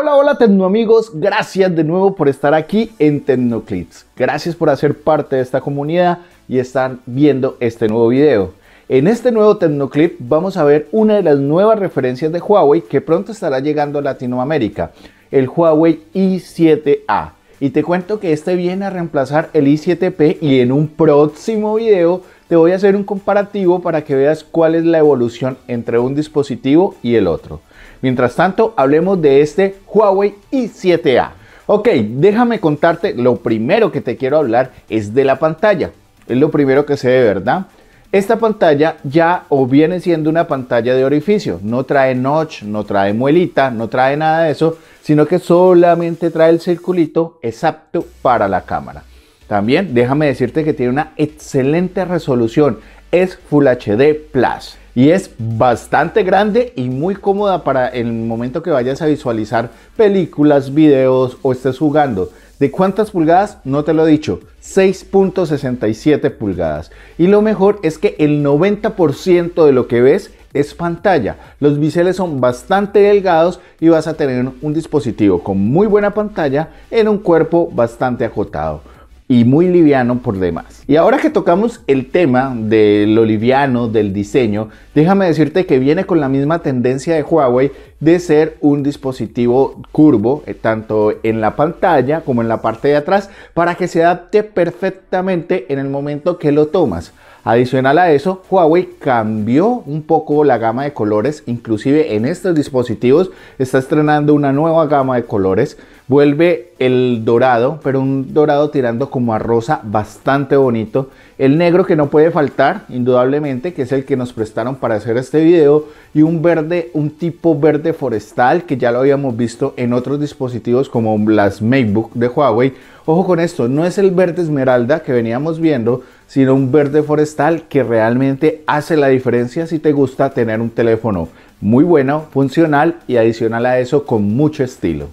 Hola, hola amigos. gracias de nuevo por estar aquí en Tecnoclips. Gracias por hacer parte de esta comunidad y estar viendo este nuevo video. En este nuevo Tecnoclip vamos a ver una de las nuevas referencias de Huawei que pronto estará llegando a Latinoamérica, el Huawei i7A. Y te cuento que este viene a reemplazar el i7P y en un próximo video te voy a hacer un comparativo para que veas cuál es la evolución entre un dispositivo y el otro. Mientras tanto, hablemos de este Huawei i7A. Ok, déjame contarte, lo primero que te quiero hablar es de la pantalla. Es lo primero que sé de verdad. Esta pantalla ya o viene siendo una pantalla de orificio, no trae notch, no trae muelita, no trae nada de eso, sino que solamente trae el circulito exacto para la cámara. También déjame decirte que tiene una excelente resolución, es Full HD Plus y es bastante grande y muy cómoda para el momento que vayas a visualizar películas, videos o estés jugando. ¿De cuántas pulgadas? No te lo he dicho, 6.67 pulgadas. Y lo mejor es que el 90% de lo que ves es pantalla. Los biseles son bastante delgados y vas a tener un dispositivo con muy buena pantalla en un cuerpo bastante acotado y muy liviano por demás. Y ahora que tocamos el tema de lo liviano, del diseño, déjame decirte que viene con la misma tendencia de Huawei de ser un dispositivo curvo, eh, tanto en la pantalla como en la parte de atrás, para que se adapte perfectamente en el momento que lo tomas. Adicional a eso, Huawei cambió un poco la gama de colores, inclusive en estos dispositivos está estrenando una nueva gama de colores. Vuelve el dorado, pero un dorado tirando como a rosa bastante bonito el negro que no puede faltar, indudablemente, que es el que nos prestaron para hacer este video, y un verde, un tipo verde forestal que ya lo habíamos visto en otros dispositivos como las MacBook de Huawei. Ojo con esto, no es el verde esmeralda que veníamos viendo, sino un verde forestal que realmente hace la diferencia si te gusta tener un teléfono muy bueno, funcional y adicional a eso con mucho estilo.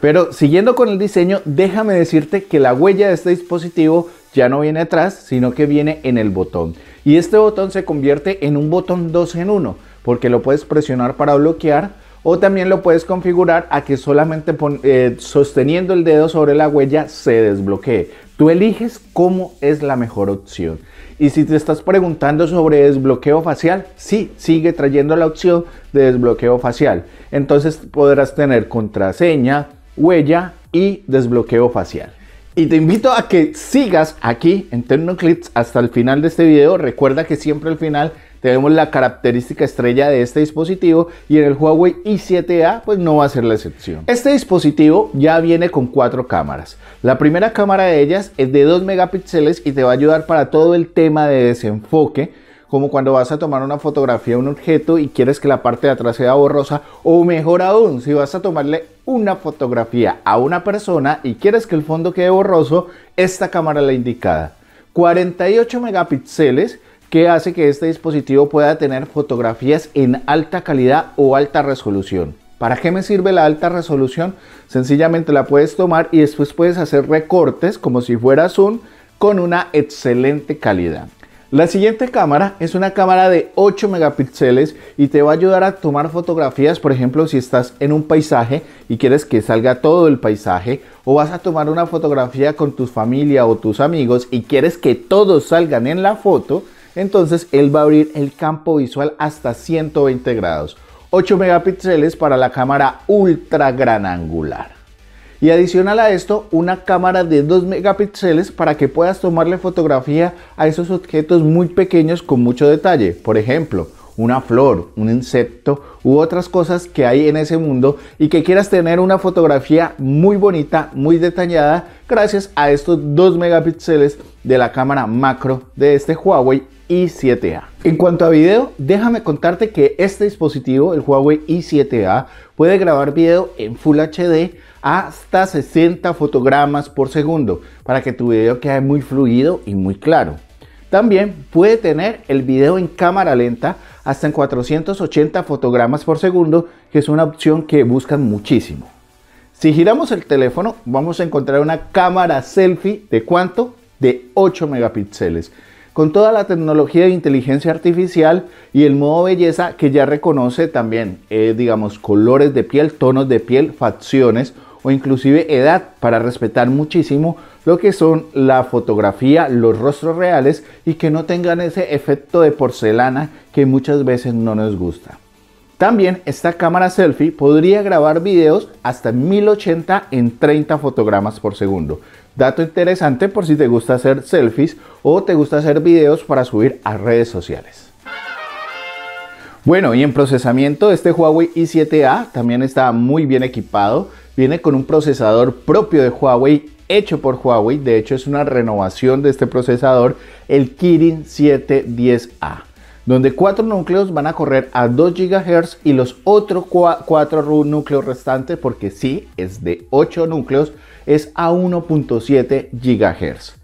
Pero siguiendo con el diseño, déjame decirte que la huella de este dispositivo ya no viene atrás, sino que viene en el botón. Y este botón se convierte en un botón 2 en 1, porque lo puedes presionar para bloquear o también lo puedes configurar a que solamente eh, sosteniendo el dedo sobre la huella se desbloquee. Tú eliges cómo es la mejor opción. Y si te estás preguntando sobre desbloqueo facial, sí, sigue trayendo la opción de desbloqueo facial. Entonces podrás tener contraseña, huella y desbloqueo facial. Y te invito a que sigas aquí en Tecnoclips hasta el final de este video. Recuerda que siempre al final tenemos la característica estrella de este dispositivo y en el Huawei i7A pues no va a ser la excepción. Este dispositivo ya viene con cuatro cámaras. La primera cámara de ellas es de 2 megapíxeles y te va a ayudar para todo el tema de desenfoque como cuando vas a tomar una fotografía de un objeto y quieres que la parte de atrás sea borrosa, o mejor aún, si vas a tomarle una fotografía a una persona y quieres que el fondo quede borroso, esta cámara la indicada. 48 megapíxeles que hace que este dispositivo pueda tener fotografías en alta calidad o alta resolución. ¿Para qué me sirve la alta resolución? Sencillamente la puedes tomar y después puedes hacer recortes como si fuera Zoom con una excelente calidad. La siguiente cámara es una cámara de 8 megapíxeles y te va a ayudar a tomar fotografías, por ejemplo, si estás en un paisaje y quieres que salga todo el paisaje, o vas a tomar una fotografía con tu familia o tus amigos y quieres que todos salgan en la foto, entonces él va a abrir el campo visual hasta 120 grados. 8 megapíxeles para la cámara ultra gran angular. Y adicional a esto, una cámara de 2 megapíxeles para que puedas tomarle fotografía a esos objetos muy pequeños con mucho detalle. Por ejemplo, una flor, un insecto u otras cosas que hay en ese mundo y que quieras tener una fotografía muy bonita, muy detallada, gracias a estos 2 megapíxeles de la cámara macro de este Huawei i7A. En cuanto a video, déjame contarte que este dispositivo, el Huawei i7A, puede grabar video en Full HD hasta 60 fotogramas por segundo para que tu video quede muy fluido y muy claro. También puede tener el video en cámara lenta hasta en 480 fotogramas por segundo, que es una opción que buscan muchísimo. Si giramos el teléfono, vamos a encontrar una cámara selfie de cuánto? De 8 megapíxeles. Con toda la tecnología de inteligencia artificial y el modo belleza que ya reconoce también, eh, digamos, colores de piel, tonos de piel, facciones o inclusive edad para respetar muchísimo lo que son la fotografía, los rostros reales y que no tengan ese efecto de porcelana que muchas veces no nos gusta. También esta cámara selfie podría grabar videos hasta 1080 en 30 fotogramas por segundo. Dato interesante por si te gusta hacer selfies o te gusta hacer videos para subir a redes sociales. Bueno, y en procesamiento este Huawei i7A también está muy bien equipado. Viene con un procesador propio de Huawei, hecho por Huawei, de hecho es una renovación de este procesador, el Kirin 710A donde cuatro núcleos van a correr a 2 GHz y los otros cuatro núcleos restantes, porque sí, es de 8 núcleos, es a 1.7 GHz.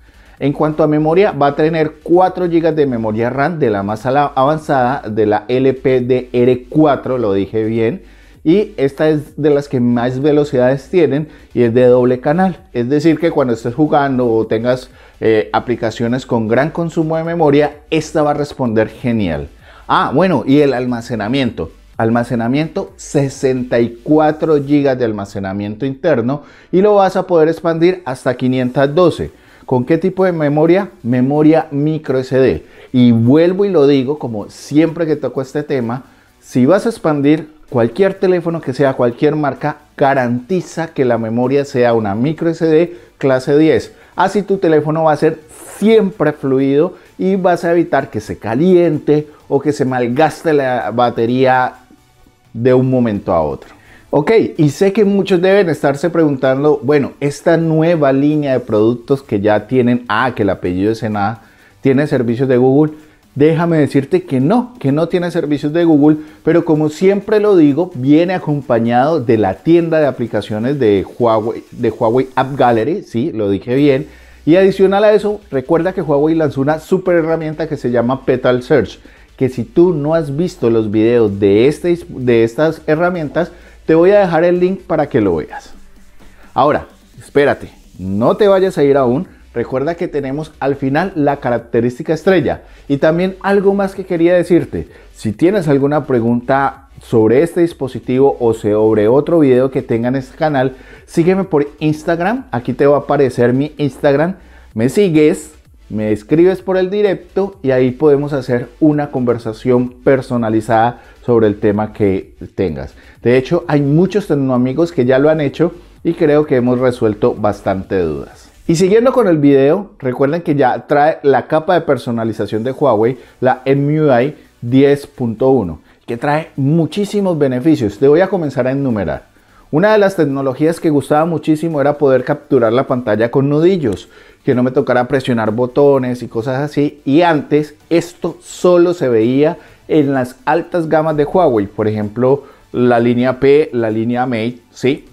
En cuanto a memoria, va a tener 4 GB de memoria RAM de la más avanzada, de la LPDR4, lo dije bien, y esta es de las que más velocidades tienen y es de doble canal. Es decir, que cuando estés jugando o tengas eh, aplicaciones con gran consumo de memoria, esta va a responder genial. Ah, bueno, y el almacenamiento. Almacenamiento 64 GB de almacenamiento interno y lo vas a poder expandir hasta 512. ¿Con qué tipo de memoria? Memoria micro SD. Y vuelvo y lo digo, como siempre que toco este tema, si vas a expandir, cualquier teléfono que sea cualquier marca garantiza que la memoria sea una micro SD clase 10. Así tu teléfono va a ser siempre fluido y vas a evitar que se caliente o que se malgaste la batería de un momento a otro. Ok, y sé que muchos deben estarse preguntando, bueno, esta nueva línea de productos que ya tienen, ah, que el apellido es en tiene servicios de Google, Déjame decirte que no, que no tiene servicios de Google, pero como siempre lo digo, viene acompañado de la tienda de aplicaciones de Huawei, de Huawei App Gallery, sí, lo dije bien. Y adicional a eso, recuerda que Huawei lanzó una super herramienta que se llama Petal Search, que si tú no has visto los videos de, este, de estas herramientas, te voy a dejar el link para que lo veas. Ahora, espérate, no te vayas a ir aún Recuerda que tenemos al final la característica estrella. Y también algo más que quería decirte. Si tienes alguna pregunta sobre este dispositivo o sobre otro video que tenga en este canal, sígueme por Instagram. Aquí te va a aparecer mi Instagram. Me sigues, me escribes por el directo y ahí podemos hacer una conversación personalizada sobre el tema que tengas. De hecho, hay muchos amigos que ya lo han hecho y creo que hemos resuelto bastante dudas. Y siguiendo con el video, recuerden que ya trae la capa de personalización de Huawei, la MUI 10.1, que trae muchísimos beneficios. Te voy a comenzar a enumerar. Una de las tecnologías que gustaba muchísimo era poder capturar la pantalla con nudillos, que no me tocara presionar botones y cosas así. Y antes esto solo se veía en las altas gamas de Huawei, por ejemplo la línea P, la línea Mate, ¿sí?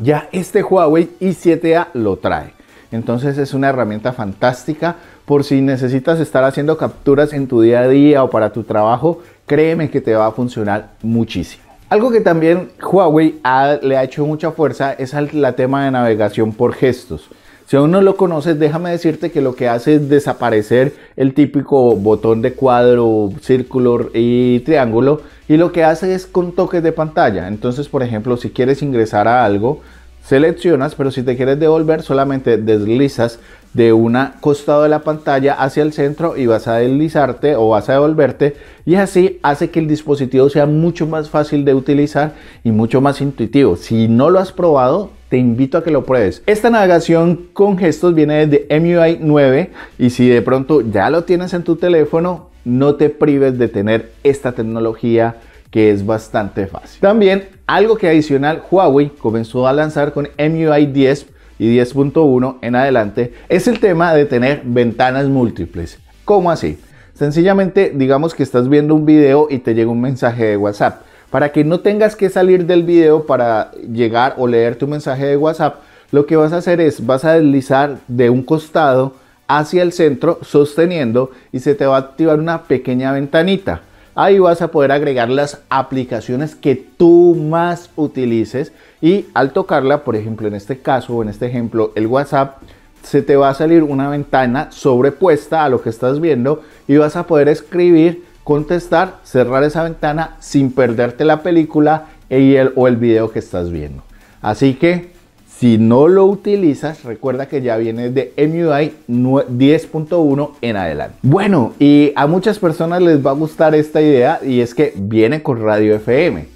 Ya este Huawei i7A lo trae. Entonces es una herramienta fantástica por si necesitas estar haciendo capturas en tu día a día o para tu trabajo, créeme que te va a funcionar muchísimo. Algo que también Huawei le ha hecho mucha fuerza es el tema de navegación por gestos. Si aún no lo conoces, déjame decirte que lo que hace es desaparecer el típico botón de cuadro, círculo y triángulo y lo que hace es con toques de pantalla. Entonces, por ejemplo, si quieres ingresar a algo, seleccionas, pero si te quieres devolver solamente deslizas de un costado de la pantalla hacia el centro y vas a deslizarte o vas a devolverte y así hace que el dispositivo sea mucho más fácil de utilizar y mucho más intuitivo. Si no lo has probado, te invito a que lo pruebes. Esta navegación con gestos viene desde MUI 9 y si de pronto ya lo tienes en tu teléfono, no te prives de tener esta tecnología que es bastante fácil. También algo que adicional Huawei comenzó a lanzar con MUI 10 y 10.1 en adelante es el tema de tener ventanas múltiples. ¿Cómo así? Sencillamente digamos que estás viendo un video y te llega un mensaje de WhatsApp. Para que no tengas que salir del video para llegar o leer tu mensaje de WhatsApp, lo que vas a hacer es vas a deslizar de un costado hacia el centro sosteniendo y se te va a activar una pequeña ventanita. Ahí vas a poder agregar las aplicaciones que tú más utilices y al tocarla, por ejemplo, en este caso o en este ejemplo, el WhatsApp, se te va a salir una ventana sobrepuesta a lo que estás viendo y vas a poder escribir, contestar, cerrar esa ventana sin perderte la película e o el video que estás viendo. Así que si no lo utilizas, recuerda que ya viene de MUI 10.1 en adelante. Bueno, y a muchas personas les va a gustar esta idea y es que viene con radio FM.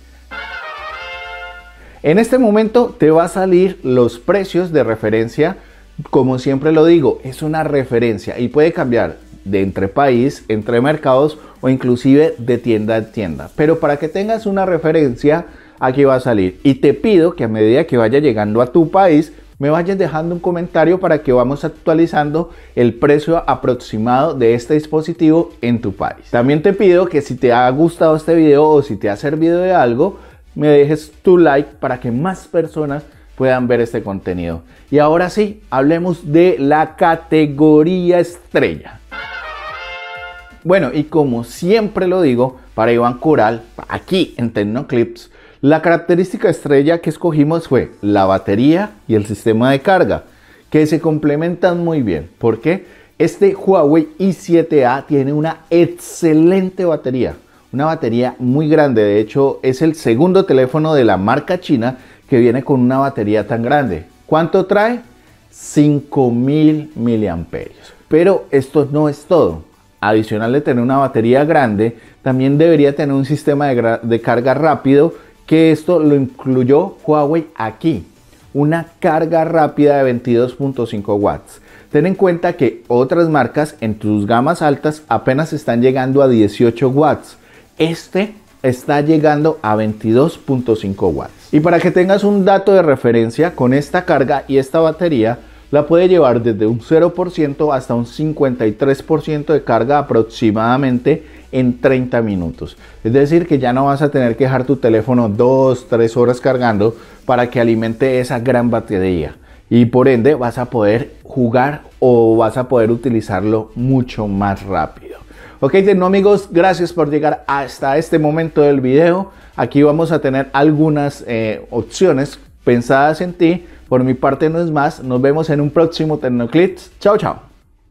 En este momento te va a salir los precios de referencia. Como siempre lo digo, es una referencia y puede cambiar de entre país, entre mercados o inclusive de tienda a tienda. Pero para que tengas una referencia, aquí va a salir. Y te pido que a medida que vaya llegando a tu país, me vayas dejando un comentario para que vamos actualizando el precio aproximado de este dispositivo en tu país. También te pido que si te ha gustado este video o si te ha servido de algo, me dejes tu like para que más personas puedan ver este contenido. Y ahora sí, hablemos de la categoría estrella. Bueno, y como siempre lo digo, para Iván Coral, aquí en Tecnoclips, la característica estrella que escogimos fue la batería y el sistema de carga, que se complementan muy bien. porque Este Huawei i7A tiene una excelente batería, una batería muy grande. De hecho, es el segundo teléfono de la marca china que viene con una batería tan grande. ¿Cuánto trae? 5000 miliamperios. Pero esto no es todo. Adicional de tener una batería grande, también debería tener un sistema de carga rápido que esto lo incluyó Huawei aquí, una carga rápida de 22.5 watts. Ten en cuenta que otras marcas en tus gamas altas apenas están llegando a 18 watts. Este está llegando a 22.5 watts. Y para que tengas un dato de referencia, con esta carga y esta batería la puede llevar desde un 0% hasta un 53% de carga aproximadamente en 30 minutos. Es decir, que ya no vas a tener que dejar tu teléfono 2, 3 horas cargando para que alimente esa gran batería. Y por ende vas a poder jugar o vas a poder utilizarlo mucho más rápido. Ok, no amigos, gracias por llegar hasta este momento del video. Aquí vamos a tener algunas eh, opciones pensadas en ti por mi parte no es más, nos vemos en un próximo Tecnoclips. Chao, chao.